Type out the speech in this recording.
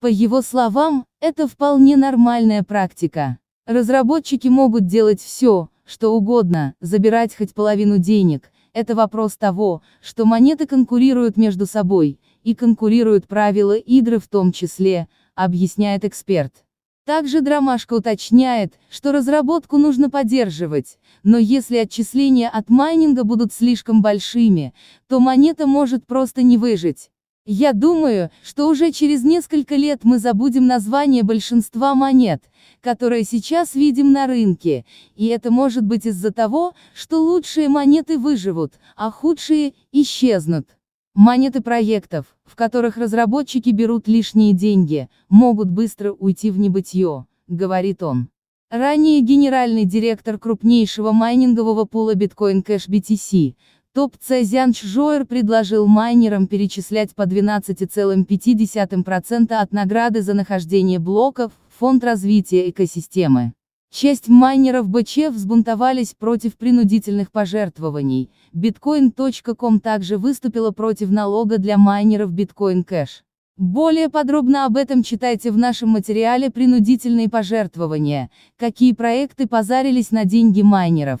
По его словам, это вполне нормальная практика. Разработчики могут делать все, что угодно, забирать хоть половину денег, это вопрос того, что монеты конкурируют между собой, и конкурируют правила игры в том числе, объясняет эксперт. Также Драмашка уточняет, что разработку нужно поддерживать, но если отчисления от майнинга будут слишком большими, то монета может просто не выжить. Я думаю, что уже через несколько лет мы забудем название большинства монет, которые сейчас видим на рынке, и это может быть из-за того, что лучшие монеты выживут, а худшие исчезнут. Монеты проектов, в которых разработчики берут лишние деньги, могут быстро уйти в небытие, говорит он. Ранее генеральный директор крупнейшего майнингового пула Bitcoin Cash BTC, Топ Цезиан Шжоер предложил майнерам перечислять по 12,5% от награды за нахождение блоков Фонд развития экосистемы. Часть майнеров БЧ взбунтовались против принудительных пожертвований. Bitcoin.com также выступила против налога для майнеров Bitcoin Cash. Более подробно об этом читайте в нашем материале «Принудительные пожертвования. Какие проекты позарились на деньги майнеров».